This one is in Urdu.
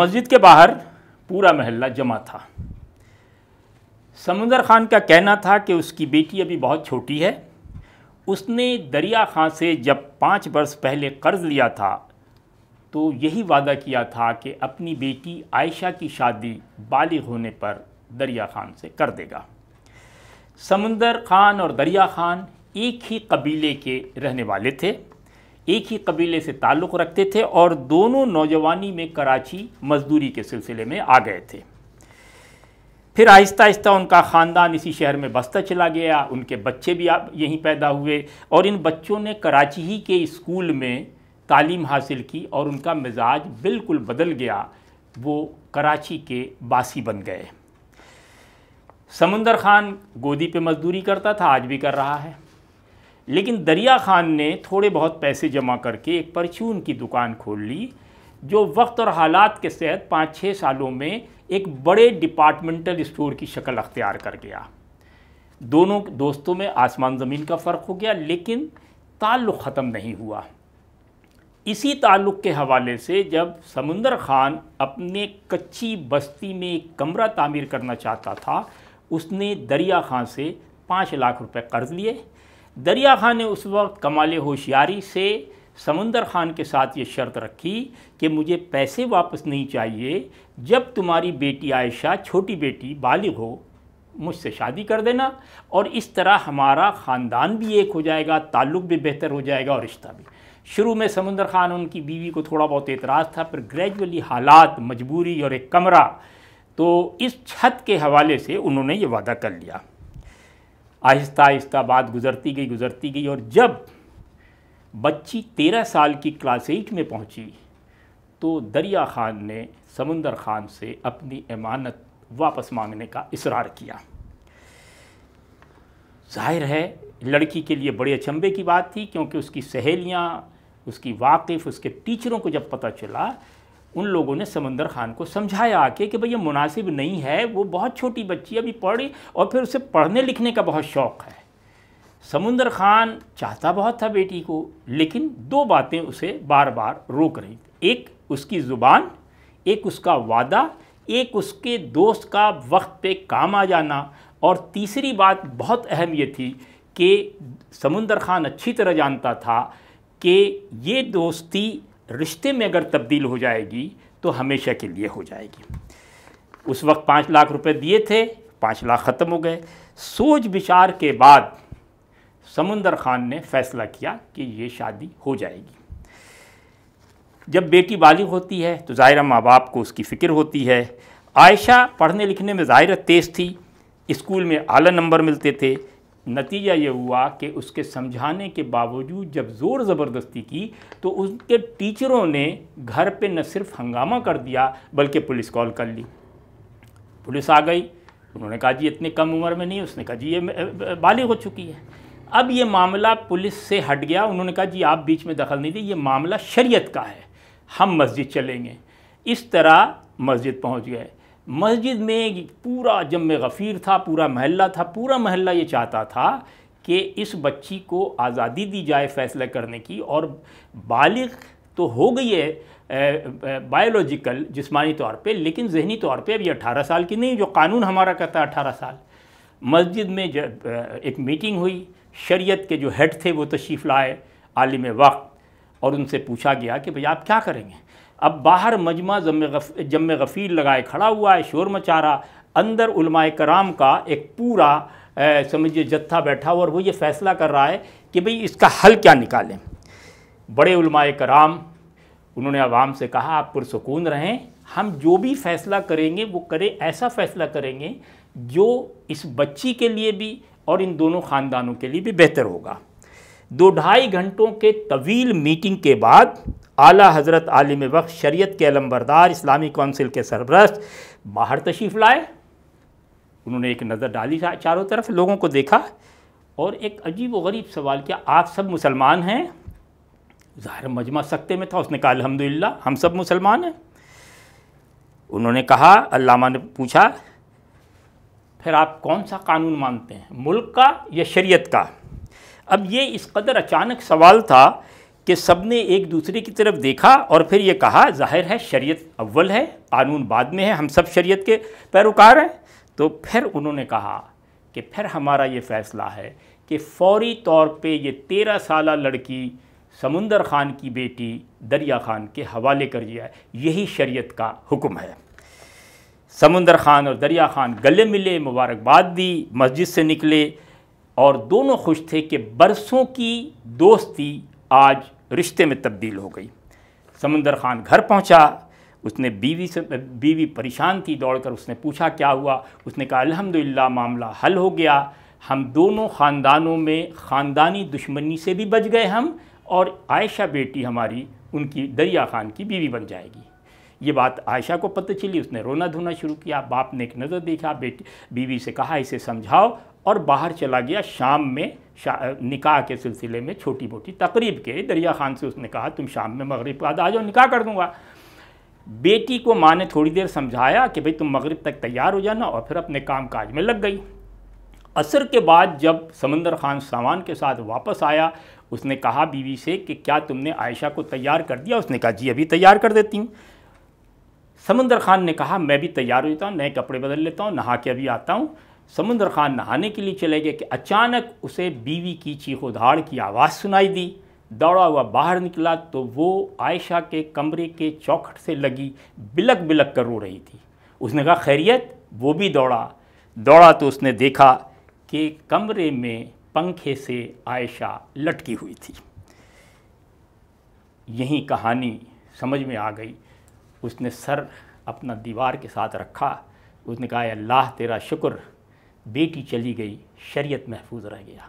مسجد کے باہر پورا محلہ جمع تھا سمندر خان کا کہنا تھا کہ اس کی بیٹی ابھی بہت چھوٹی ہے اس نے دریا خان سے جب پانچ برس پہلے قرض لیا تھا تو یہی وعدہ کیا تھا کہ اپنی بیٹی عائشہ کی شادی بالغ ہونے پر دریا خان سے کر دے گا سمندر خان اور دریا خان ایک ہی قبیلے کے رہنے والے تھے ایک ہی قبیلے سے تعلق رکھتے تھے اور دونوں نوجوانی میں کراچی مزدوری کے سلسلے میں آ گئے تھے پھر آہستہ آہستہ ان کا خاندان اسی شہر میں بستہ چلا گیا ان کے بچے بھی یہیں پیدا ہوئے اور ان بچوں نے کراچی ہی کے اسکول میں تعلیم حاصل کی اور ان کا مزاج بالکل بدل گیا وہ کراچی کے باسی بن گئے سمندر خان گودی پہ مزدوری کرتا تھا آج بھی کر رہا ہے لیکن دریا خان نے تھوڑے بہت پیسے جمع کر کے ایک پرچون کی دکان کھول لی جو وقت اور حالات کے تحت پانچ چھ سالوں میں ایک بڑے ڈپارٹمنٹل اسٹور کی شکل اختیار کر گیا دونوں دوستوں میں آسمان زمین کا فرق ہو گیا لیکن تعلق ختم نہیں ہوا اسی تعلق کے حوالے سے جب سمندر خان اپنے کچی بستی میں ایک کمرہ تعمیر کرنا چاہتا تھا اس نے دریا خان سے پانچ لاکھ روپے قرض لیے دریا خان نے اس وقت کمال ہوشیاری سے سمندر خان کے ساتھ یہ شرط رکھی کہ مجھے پیسے واپس نہیں چاہیے جب تمہاری بیٹی عائشہ چھوٹی بیٹی بالغ ہو مجھ سے شادی کر دینا اور اس طرح ہمارا خاندان بھی ایک ہو جائے گا تعلق بھی بہتر ہو جائے گا اور رشتہ بھی شروع میں سمندر خان ان کی بیوی کو تھوڑا بہت اعتراض تھا پر گریجولی حالات مجبوری اور ایک کمرہ تو اس چھت کے حوالے سے انہوں نے یہ وعدہ کر لیا آہستہ آہستہ بات گزرتی گئی گزرتی گئی اور جب بچی تیرہ سال کی کلاس ایٹ میں پہنچی تو دریا خان نے سمندر خان سے اپنی امانت واپس مانگنے کا اصرار کیا ظاہر ہے لڑکی کے لیے بڑے اچھمبے کی بات تھی کیونکہ اس کی سہیلیاں اس کی واقف اس کے ٹیچروں کو جب پتہ چلا ان لوگوں نے سمندر خان کو سمجھایا آ کے کہ بھئی یہ مناسب نہیں ہے وہ بہت چھوٹی بچی ابھی پڑھی اور پھر اسے پڑھنے لکھنے کا بہت شوق ہے سمندر خان چاہتا بہت تھا بیٹی کو لیکن دو باتیں اسے بار بار روک رہی تھیں ایک اس کی زبان ایک اس کا وعدہ ایک اس کے دوست کا وقت پہ کام آ جانا اور تیسری بات بہت اہم یہ تھی کہ سمندر خان اچھی طرح جانتا تھا کہ یہ دوستی رشتے میں اگر تبدیل ہو جائے گی تو ہمیشہ کے لیے ہو جائے گی اس وقت پانچ لاکھ روپے دیے تھے پانچ لاکھ ختم ہو گئے سوچ بچار کے بعد سمندر خان نے فیصلہ کیا کہ یہ شادی ہو جائے گی جب بیٹی بالغ ہوتی ہے تو ظاہرہ ماں باپ کو اس کی فکر ہوتی ہے عائشہ پڑھنے لکھنے میں ظاہرہ تیز تھی اسکول میں اعلیٰ نمبر ملتے تھے نتیجہ یہ ہوا کہ اس کے سمجھانے کے باوجود جب زور زبردستی کی تو ان کے ٹیچروں نے گھر پہ نہ صرف ہنگامہ کر دیا بلکہ پولیس کال کر لی پولیس آ گئی انہوں نے کہا جی اتنے کم عمر میں نہیں اس نے کہا جی یہ بالغ ہو چکی ہے اب یہ معاملہ پولیس سے ہٹ گیا انہوں نے کہا جی آپ بیچ میں دخل نہیں دی یہ معاملہ شریعت کا ہے ہم مسجد چلیں گے اس طرح مسجد پہنچ گئے مسجد میں پورا جمع غفیر تھا پورا محلہ تھا پورا محلہ یہ چاہتا تھا کہ اس بچی کو آزادی دی جائے فیصلہ کرنے کی اور بالغ تو ہو گئی ہے بایولوجیکل جسمانی طور پہ لیکن ذہنی طور پہ اب یہ اٹھارہ سال کی نہیں جو قانون ہمارا کہتا ہے اٹھارہ سال مسجد میں جب ایک میٹنگ ہوئی شریعت کے جو ہیڈ تھے وہ تشریف لائے عالم وقت اور ان سے پوچھا گیا کہ بھئی آپ کیا کریں گے اب باہر مجمع جمع غفیر لگائے کھڑا ہوا ہے شور مچارا اندر علماء کرام کا ایک پورا سمجھیے جتھا بیٹھا ہو اور وہ یہ فیصلہ کر رہا ہے کہ بھئی اس کا حل کیا نکالیں بڑے علماء کرام انہوں نے عوام سے کہا آپ پرسکون رہیں ہم جو بھی فیصلہ کریں گے وہ کرے ایسا فیصلہ کریں گے جو اس بچی کے لیے بھی اور ان دونوں خاندانوں کے لیے بھی بہتر ہوگا دو ڈھائی گھنٹوں کے طویل میٹنگ کے بعد اعلیٰ حضرت عالم وقت شریعت کے علم بردار اسلامی کونسل کے سربرست باہر تشریف لائے انہوں نے ایک نظر ڈالی چاروں طرف لوگوں کو دیکھا اور ایک عجیب و غریب سوال کیا آپ سب مسلمان ہیں ظاہر مجمع سکتے میں تھا اس نے کہا الحمدللہ ہم سب مسلمان ہیں انہوں نے کہا علامہ نے پوچھا پھر آپ کون سا قانون مانتے ہیں ملک کا یا شریعت کا اب یہ اس قدر اچانک سوال تھا کہ سب نے ایک دوسرے کی طرف دیکھا اور پھر یہ کہا ظاہر ہے شریعت اول ہے قانون بعد میں ہے ہم سب شریعت کے پیروکار ہیں تو پھر انہوں نے کہا کہ پھر ہمارا یہ فیصلہ ہے کہ فوری طور پہ یہ تیرہ سالہ لڑکی سمندر خان کی بیٹی دریا خان کے حوالے کر جائے یہی شریعت کا حکم ہے سمندر خان اور دریا خان گلے ملے مبارکباد دی مسجد سے نکلے اور دونوں خوش تھے کہ برسوں کی دوستی آج رشتے میں تبدیل ہو گئی سمندر خان گھر پہنچا اس نے بیوی سے بیوی پریشان تھی دوڑ کر اس نے پوچھا کیا ہوا اس نے کہا الحمدللہ معاملہ حل ہو گیا ہم دونوں خاندانوں میں خاندانی دشمنی سے بھی بچ گئے ہم اور عائشہ بیٹی ہماری ان کی دریا خان کی بیوی بن جائے گی یہ بات عائشہ کو پتہ چلی اس نے رونا دھونا شروع کیا باپ نے ایک نظر دیکھا بیٹی بیوی سے کہا اسے سمجھاؤ اور باہر چلا گیا شام میں شا نکاح کے سلسلے میں چھوٹی موٹی تقریب کے دریا خان سے اس نے کہا تم شام میں مغرب کا دھا آ جاؤ نکاح کر دوں گا بیٹی کو ماں نے تھوڑی دیر سمجھایا کہ بھئی تم مغرب تک تیار ہو جانا اور پھر اپنے کام کاج میں لگ گئی عصر کے بعد جب سمندر خان سامان کے ساتھ واپس آیا اس نے کہا بیوی سے کہ کیا تم نے عائشہ کو تیار کر دیا اس نے کہا جی ابھی تیار کر دیتی ہوں سمندر خان نے کہا میں بھی تیار ہو جاتا ہوں نئے کپڑے بدل لیتا ہوں نہا کے ابھی آتا ہوں سمندر خان نہانے کے لیے چلے گئے کہ اچانک اسے بیوی کی و دھاڑ کی آواز سنائی دی دوڑا ہوا باہر نکلا تو وہ عائشہ کے کمرے کے چوکھٹ سے لگی بلک بلک کر رو رہی تھی اس نے کہا خیریت وہ بھی دوڑا دوڑا تو اس نے دیکھا کہ کمرے میں پنکھے سے عائشہ لٹکی ہوئی تھی یہی کہانی سمجھ میں آ گئی اس نے سر اپنا دیوار کے ساتھ رکھا اس نے کہا اللہ تیرا شکر بیٹی چلی گئی شریعت محفوظ رہ گیا